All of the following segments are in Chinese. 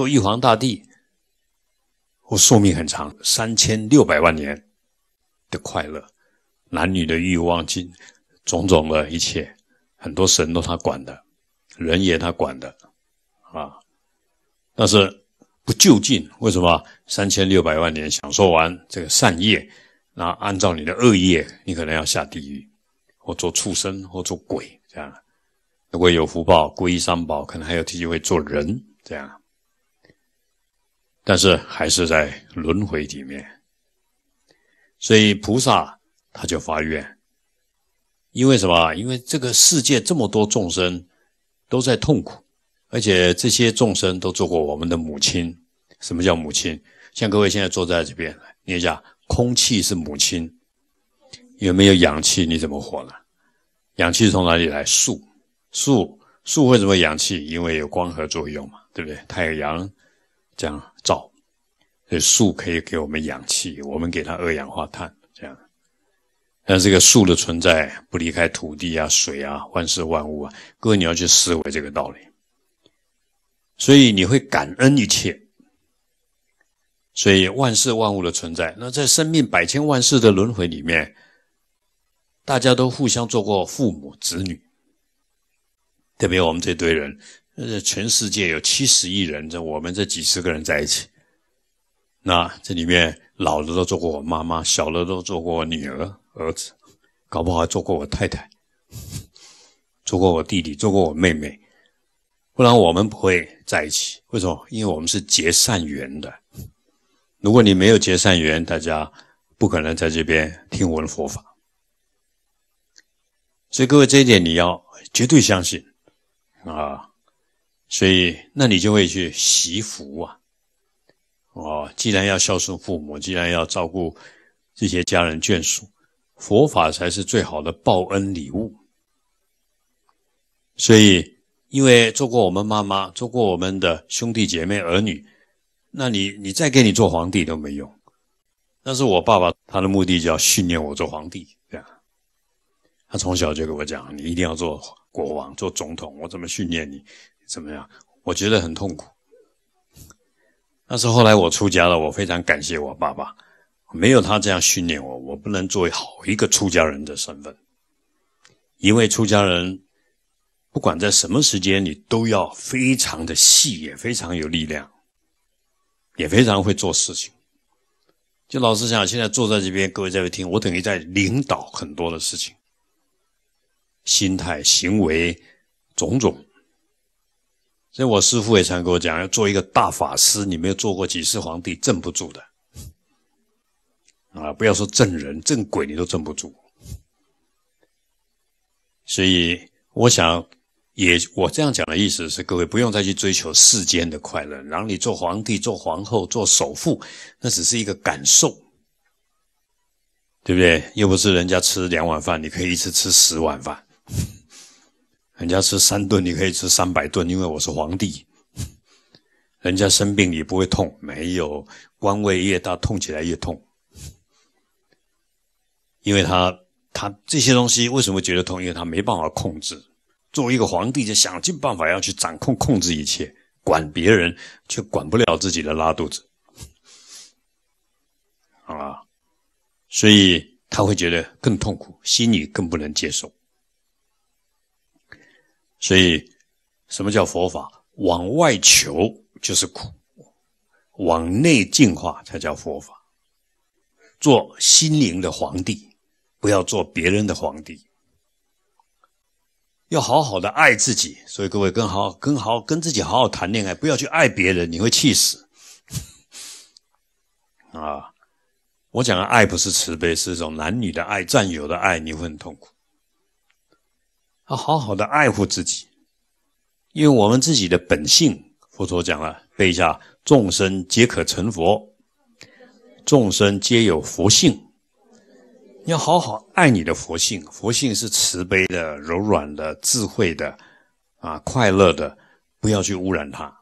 做玉皇大帝，我寿命很长，三千六百万年的快乐，男女的欲望尽，种种的一切，很多神都他管的，人也他管的，啊！但是不就近，为什么？三千六百万年享受完这个善业，那按照你的恶业，你可能要下地狱，或做畜生，或做鬼，这样。如果有福报，皈依三宝，可能还有机会做人，这样。但是还是在轮回里面，所以菩萨他就发愿。因为什么？因为这个世界这么多众生都在痛苦，而且这些众生都做过我们的母亲。什么叫母亲？像各位现在坐在这边，你讲空气是母亲，有没有氧气？你怎么活呢？氧气从哪里来？树，树，树会什么氧气？因为有光合作用嘛，对不对？太阳。这样造，所以树可以给我们氧气，我们给它二氧化碳。这样，但这个树的存在不离开土地啊、水啊、万事万物啊。各位，你要去思维这个道理，所以你会感恩一切。所以万事万物的存在，那在生命百千万世的轮回里面，大家都互相做过父母子女，特别我们这堆人。呃，全世界有七十亿人，这我们这几十个人在一起，那这里面老的都做过我妈妈，小的都做过我女儿、儿子，搞不好还做过我太太，做过我弟弟，做过我妹妹，不然我们不会在一起。为什么？因为我们是结善缘的。如果你没有结善缘，大家不可能在这边听闻佛法。所以各位，这一点你要绝对相信啊！所以，那你就会去习福啊！哦，既然要孝顺父母，既然要照顾这些家人眷属，佛法才是最好的报恩礼物。所以，因为做过我们妈妈，做过我们的兄弟姐妹儿女，那你你再给你做皇帝都没用。但是我爸爸，他的目的就要训练我做皇帝，这样。他从小就跟我讲，你一定要做国王、做总统，我怎么训练你？怎么样？我觉得很痛苦。但是后来我出家了，我非常感谢我爸爸，没有他这样训练我，我不能作为好一个出家人的身份。因为出家人，不管在什么时间，你都要非常的细，也非常有力量，也非常会做事情。就老实讲，现在坐在这边，各位在听，我等于在领导很多的事情，心态、行为、种种。所以我师父也常跟我讲，要做一个大法师，你没有做过几次皇帝，镇不住的。啊，不要说镇人，镇鬼你都镇不住。所以我想，也我这样讲的意思是，各位不用再去追求世间的快乐，然后你做皇帝、做皇后、做首富，那只是一个感受，对不对？又不是人家吃两碗饭，你可以一次吃十碗饭。人家吃三顿，你可以吃三百顿，因为我是皇帝。人家生病你不会痛，没有官位越大痛起来越痛，因为他他这些东西为什么觉得痛？因为他没办法控制。作为一个皇帝，就想尽办法要去掌控、控制一切，管别人却管不了自己的拉肚子 啊，所以他会觉得更痛苦，心里更不能接受。所以，什么叫佛法？往外求就是苦，往内净化才叫佛法。做心灵的皇帝，不要做别人的皇帝。要好好的爱自己，所以各位跟好跟好跟自己好好谈恋爱，不要去爱别人，你会气死。啊，我讲的爱不是慈悲，是一种男女的爱、战友的爱，你会很痛苦。要好好的爱护自己，因为我们自己的本性，佛陀讲了，背下众生皆可成佛，众生皆有佛性。你要好好爱你的佛性，佛性是慈悲的、柔软的、智慧的、啊快乐的，不要去污染它。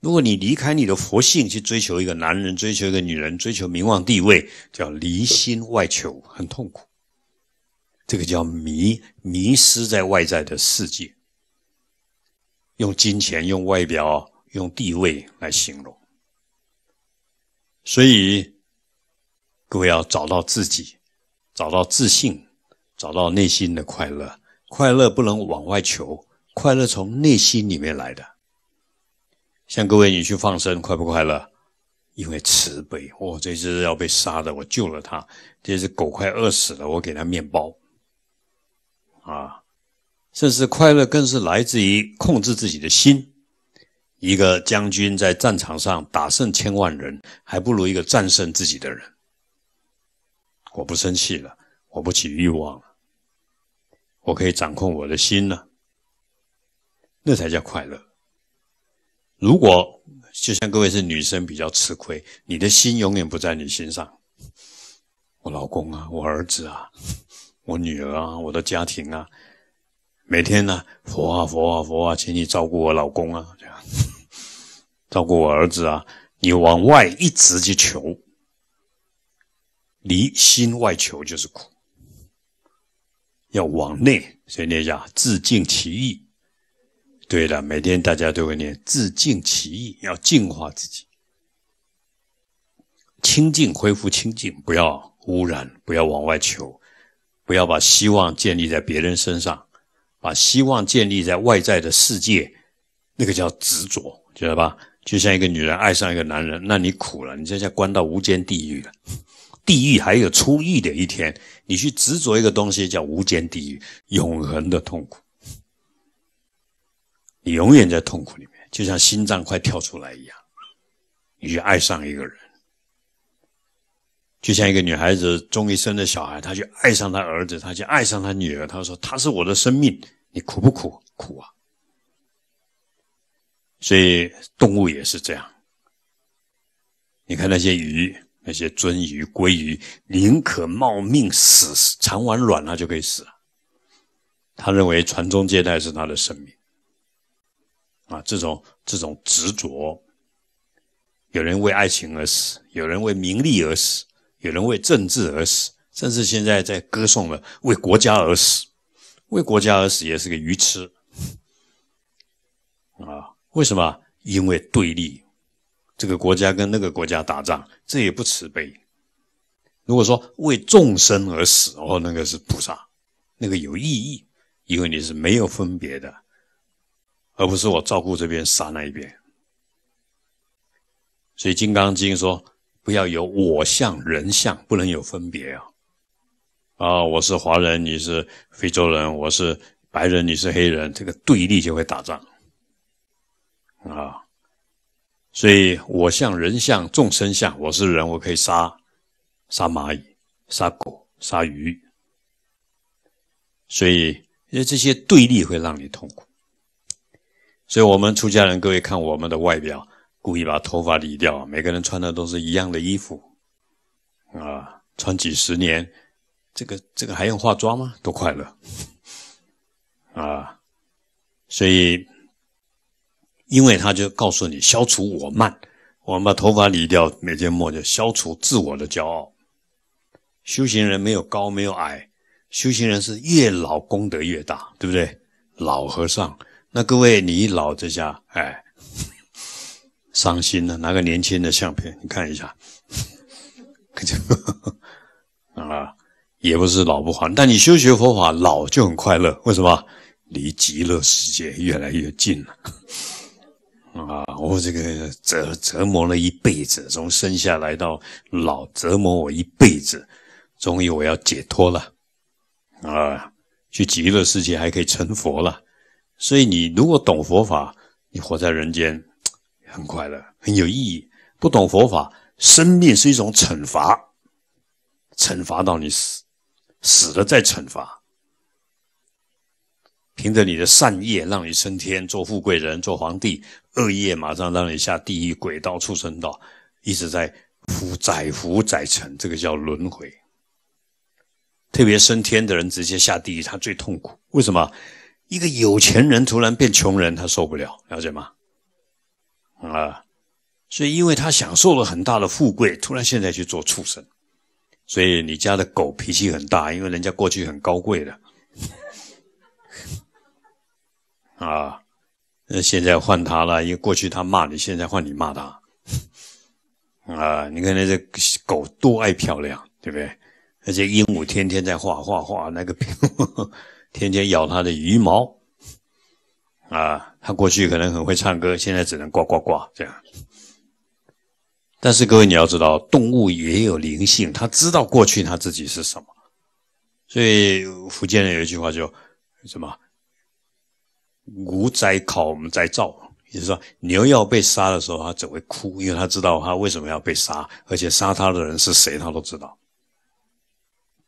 如果你离开你的佛性去追求一个男人、追求一个女人、追求名望地位，叫离心外求，很痛苦。这个叫迷迷失在外在的世界，用金钱、用外表、用地位来形容。所以，各位要找到自己，找到自信，找到内心的快乐。快乐不能往外求，快乐从内心里面来的。像各位，你去放生快不快乐？因为慈悲。我这只要被杀的，我救了它；这只狗快饿死了，我给它面包。啊，甚至快乐更是来自于控制自己的心。一个将军在战场上打胜千万人，还不如一个战胜自己的人。我不生气了，我不起欲望了，我可以掌控我的心了，那才叫快乐。如果就像各位是女生比较吃亏，你的心永远不在你心上，我老公啊，我儿子啊。我女儿啊，我的家庭啊，每天呢，佛啊佛啊佛啊，请你照顾我老公啊，这 样照顾我儿子啊。你往外一直去求，离心外求就是苦。要往内，所以念一下“自净其意”。对的，每天大家都会念“自净其意”，要净化自己，清净恢复清净，不要污染，不要往外求。不要把希望建立在别人身上，把希望建立在外在的世界，那个叫执着，知道吧？就像一个女人爱上一个男人，那你苦了，你现在关到无间地狱了。地狱还有出狱的一天，你去执着一个东西叫无间地狱，永恒的痛苦，你永远在痛苦里面，就像心脏快跳出来一样，你去爱上一个人。就像一个女孩子终于生了小孩，她就爱上她儿子，她就爱上她女儿。她说：“她是我的生命，你苦不苦？苦啊！所以动物也是这样。你看那些鱼，那些鳟鱼、鲑鱼，宁可冒命死，产完卵它就可以死。他认为传宗接代是他的生命啊！这种这种执着，有人为爱情而死，有人为名利而死。”有人为政治而死，甚至现在在歌颂了为国家而死，为国家而死也是个愚痴啊！为什么？因为对立，这个国家跟那个国家打仗，这也不慈悲。如果说为众生而死，哦，那个是菩萨，那个有意义，因为你是没有分别的，而不是我照顾这边，杀那一边。所以《金刚经》说。不要有我相、人相，不能有分别啊！啊，我是华人，你是非洲人；我是白人，你是黑人，这个对立就会打仗啊！所以，我相、人相、众生相，我是人，我可以杀、杀蚂蚁、杀狗、杀鱼。所以，因为这些对立会让你痛苦。所以，我们出家人，各位看我们的外表。故意把头发理掉，每个人穿的都是一样的衣服，啊，穿几十年，这个这个还用化妆吗？多快乐啊！所以，因为他就告诉你，消除我慢，我们把头发理掉，每天末就消除自我的骄傲。修行人没有高，没有矮，修行人是越老功德越大，对不对？老和尚，那各位你老这下，哎。伤心了，拿个年轻的相片，你看一下，啊，也不是老不好，但你修学佛法，老就很快乐。为什么？离极乐世界越来越近了。啊，我这个折折磨了一辈子，从生下来到老，折磨我一辈子，终于我要解脱了，啊，去极乐世界还可以成佛了。所以你如果懂佛法，你活在人间。很快乐，很有意义。不懂佛法，生病是一种惩罚，惩罚到你死，死了再惩罚。凭着你的善业，让你升天，做富贵人，做皇帝；恶业马上让你下地狱，鬼道、畜生道，一直在福载福载沉，这个叫轮回。特别升天的人直接下地狱，他最痛苦。为什么？一个有钱人突然变穷人，他受不了，了解吗？啊，所以因为他享受了很大的富贵，突然现在去做畜生，所以你家的狗脾气很大，因为人家过去很高贵的，啊，那现在换他了，因为过去他骂你，现在换你骂他，啊，你看那只狗多爱漂亮，对不对？而且鹦鹉天天在画画画，那个鹦鹉 天天咬它的羽毛。啊，他过去可能很会唱歌，现在只能呱呱呱这样。但是各位你要知道，动物也有灵性，它知道过去它自己是什么。所以福建人有一句话叫什么？吾在考，我们在造。也就是说，牛要被杀的时候，它只会哭，因为它知道它为什么要被杀，而且杀它的人是谁，它都知道。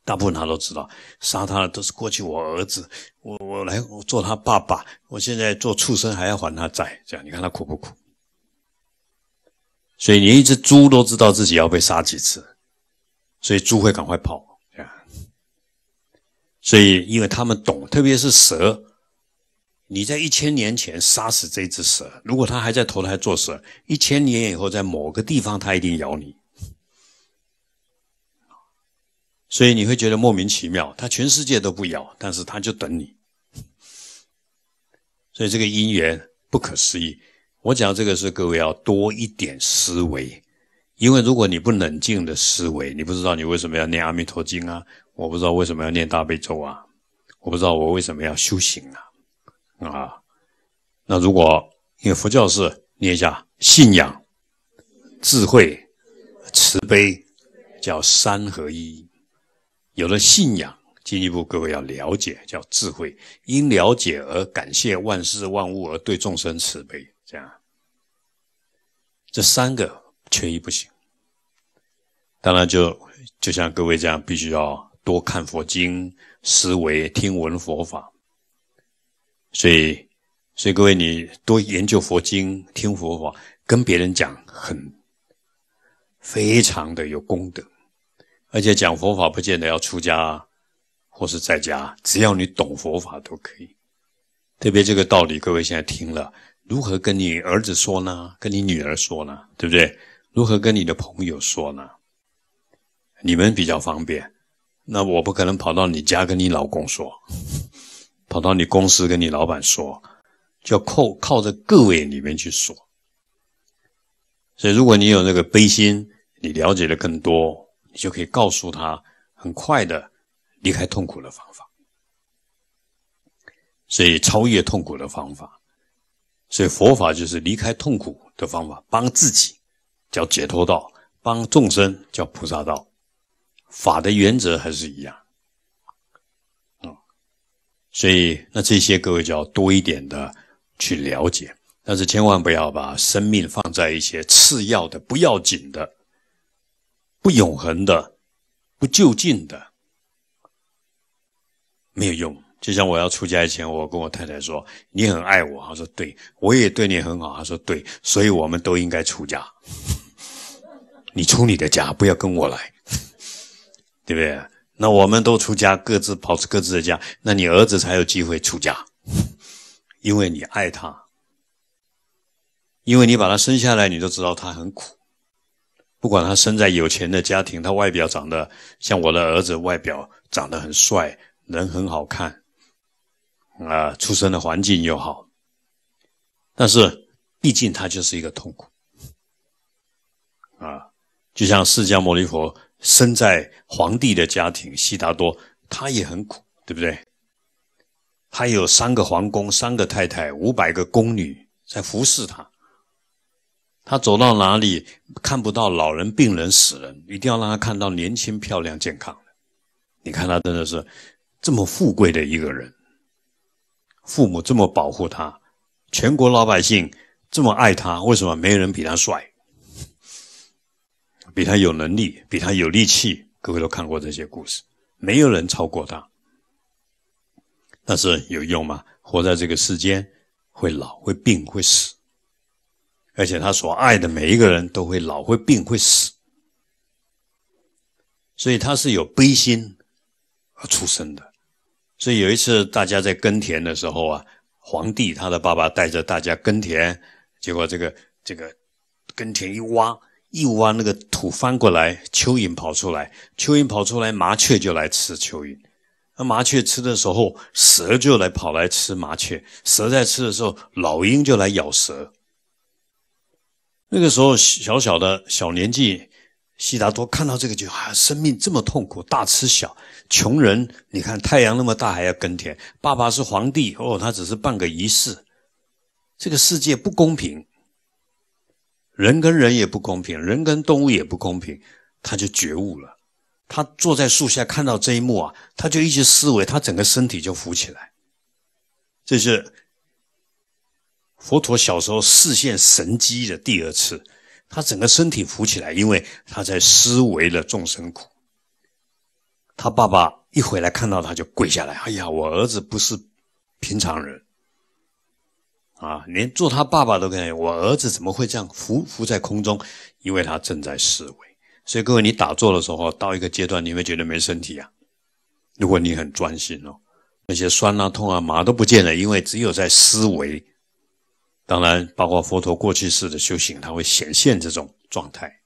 大部分他都知道，杀他的都是过去我儿子，我我来做他爸爸，我现在做畜生还要还他债，这样你看他苦不苦？所以连一只猪都知道自己要被杀几次，所以猪会赶快跑，对所以因为他们懂，特别是蛇，你在一千年前杀死这只蛇，如果它还在投胎做蛇，一千年以后在某个地方它一定咬你。所以你会觉得莫名其妙，他全世界都不咬，但是他就等你。所以这个因缘不可思议。我讲这个是各位要多一点思维，因为如果你不冷静的思维，你不知道你为什么要念《阿弥陀经》啊，我不知道为什么要念《大悲咒》啊，我不知道我为什么要修行啊，啊。那如果因为佛教是念一下信仰、智慧、慈悲，叫三合一。有了信仰，进一步各位要了解，叫智慧。因了解而感谢万事万物，而对众生慈悲。这样，这三个缺一不行。当然，就就像各位这样，必须要多看佛经，思维听闻佛法。所以，所以各位你多研究佛经，听佛法，跟别人讲，很非常的有功德。而且讲佛法不见得要出家或是在家，只要你懂佛法都可以。特别这个道理，各位现在听了，如何跟你儿子说呢？跟你女儿说呢？对不对？如何跟你的朋友说呢？你们比较方便。那我不可能跑到你家跟你老公说，跑到你公司跟你老板说，就靠靠着各位里面去说。所以，如果你有那个悲心，你了解的更多。你就可以告诉他，很快的离开痛苦的方法。所以超越痛苦的方法，所以佛法就是离开痛苦的方法，帮自己叫解脱道，帮众生叫菩萨道，法的原则还是一样。啊，所以那这些各位就要多一点的去了解，但是千万不要把生命放在一些次要的、不要紧的。不永恒的，不就近的，没有用。就像我要出家以前，我跟我太太说：“你很爱我。”她说：“对。”我也对你很好。她说：“对。”所以我们都应该出家。你出你的家，不要跟我来，对不对？那我们都出家，各自保持各自的家，那你儿子才有机会出家，因为你爱他，因为你把他生下来，你都知道他很苦。不管他生在有钱的家庭，他外表长得像我的儿子，外表长得很帅，人很好看，啊，出生的环境又好，但是毕竟他就是一个痛苦，啊，就像释迦牟尼佛生在皇帝的家庭，悉达多他也很苦，对不对？他有三个皇宫，三个太太，五百个宫女在服侍他。他走到哪里看不到老人、病人、死人，一定要让他看到年轻、漂亮、健康的。你看他真的是这么富贵的一个人，父母这么保护他，全国老百姓这么爱他，为什么没有人比他帅，比他有能力，比他有力气？各位都看过这些故事，没有人超过他。但是有用吗？活在这个世间，会老，会病，会死。而且他所爱的每一个人都会老、会病、会死，所以他是有悲心而出生的。所以有一次大家在耕田的时候啊，皇帝他的爸爸带着大家耕田，结果这个这个耕田一挖一挖，那个土翻过来，蚯蚓跑出来，蚯蚓跑出来，麻雀就来吃蚯蚓。那麻雀吃的时候，蛇就来跑来吃麻雀，蛇在吃的时候，老鹰就来咬蛇。那个时候，小小的小年纪，悉达多看到这个就啊，生命这么痛苦，大吃小，穷人，你看太阳那么大还要耕田，爸爸是皇帝哦，他只是办个仪式，这个世界不公平，人跟人也不公平，人跟动物也不公平，他就觉悟了，他坐在树下看到这一幕啊，他就一些思维，他整个身体就浮起来，这是。佛陀小时候视现神机的第二次，他整个身体浮起来，因为他在思维了众生苦。他爸爸一回来看到他就跪下来，哎呀，我儿子不是平常人啊！连做他爸爸都跟觉我儿子怎么会这样浮浮在空中？因为他正在思维。所以各位，你打坐的时候到一个阶段，你会觉得没身体啊。如果你很专心哦，那些酸啊、痛啊、麻都不见了，因为只有在思维。当然，包括佛陀过去式的修行，他会显现这种状态。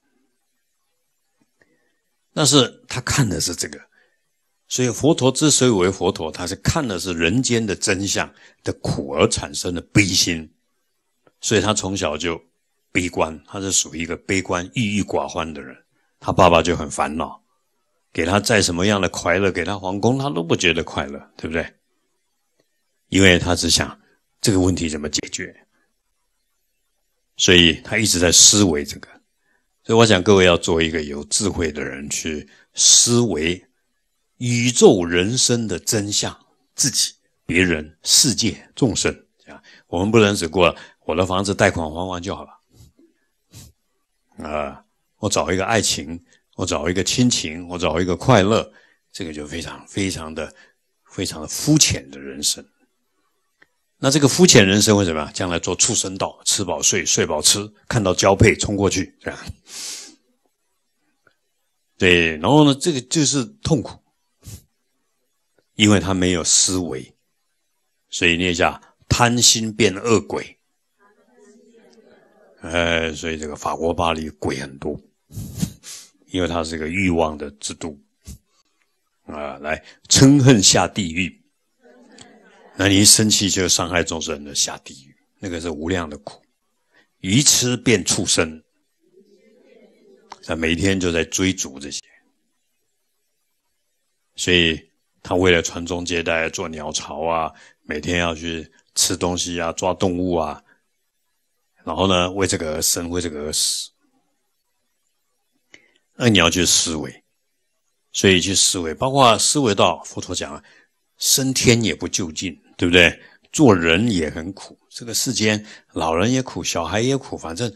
但是他看的是这个，所以佛陀之所以为佛陀，他是看的是人间的真相的苦而产生的悲心，所以他从小就悲观，他是属于一个悲观、郁郁寡欢的人。他爸爸就很烦恼，给他再什么样的快乐，给他皇宫，他都不觉得快乐，对不对？因为他只想这个问题怎么解决。所以他一直在思维这个，所以我想各位要做一个有智慧的人去思维宇宙人生的真相，自己、别人、世界、众生，啊。我们不能只过我的房子贷款还完就好了，啊，我找一个爱情，我找一个亲情，我找一个快乐，这个就非常非常的非常的肤浅的人生。那这个肤浅人生会怎么样？将来做畜生道，吃饱睡，睡饱吃，看到交配冲过去，这样。对，然后呢，这个就是痛苦，因为他没有思维，所以你也下贪心变恶鬼。哎，所以这个法国巴黎鬼很多，因为它是一个欲望的之都。啊，来嗔恨下地狱。那你一生气就伤害众生的下地狱，那个是无量的苦，鱼吃变畜生，他每天就在追逐这些，所以他为了传宗接代做鸟巢啊，每天要去吃东西啊，抓动物啊，然后呢为这个而生，为这个而死，那你要去思维，所以去思维，包括思维到佛陀讲升天也不就近，对不对？做人也很苦，这个世间老人也苦，小孩也苦，反正。